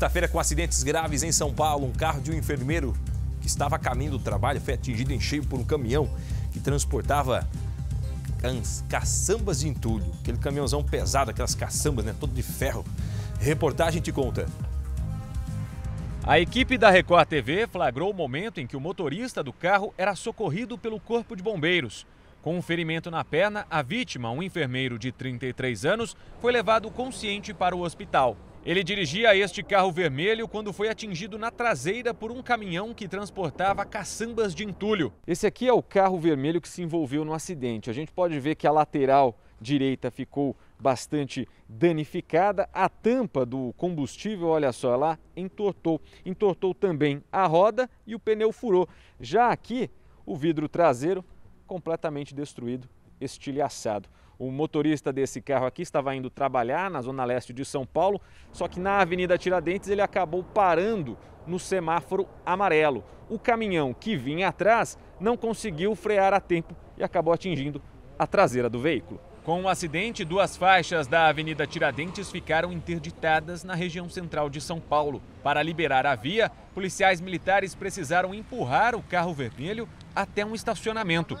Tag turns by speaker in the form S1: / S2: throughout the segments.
S1: Sexta-feira, com acidentes graves em São Paulo, um carro de um enfermeiro que estava a caminho do trabalho foi atingido em cheio por um caminhão que transportava caçambas de entulho. Aquele caminhãozão pesado, aquelas caçambas, né? Todo de ferro. Reportagem te conta. A equipe da Record TV flagrou o momento em que o motorista do carro
S2: era socorrido pelo Corpo de Bombeiros. Com um ferimento na perna, a vítima, um enfermeiro de 33 anos, foi levado consciente para o hospital. Ele dirigia este carro vermelho quando foi atingido na traseira por um caminhão que transportava caçambas de entulho. Esse aqui é o carro vermelho que se envolveu no acidente. A gente pode ver que a lateral direita ficou bastante danificada. A tampa do combustível, olha só, lá entortou. Entortou também a roda e o pneu furou. Já aqui, o vidro traseiro completamente destruído, estilhaçado. O motorista desse carro aqui estava indo trabalhar na zona leste de São Paulo, só que na Avenida Tiradentes ele acabou parando no semáforo amarelo. O caminhão que vinha atrás não conseguiu frear a tempo e acabou atingindo a traseira do veículo. Com o acidente, duas faixas da Avenida Tiradentes ficaram interditadas na região central de São Paulo. Para liberar a via, policiais militares precisaram empurrar o carro vermelho até um estacionamento.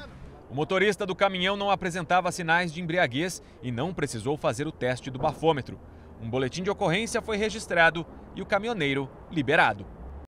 S2: O motorista do caminhão não apresentava sinais de embriaguez e não precisou fazer o teste do bafômetro. Um boletim de ocorrência foi registrado e o caminhoneiro liberado.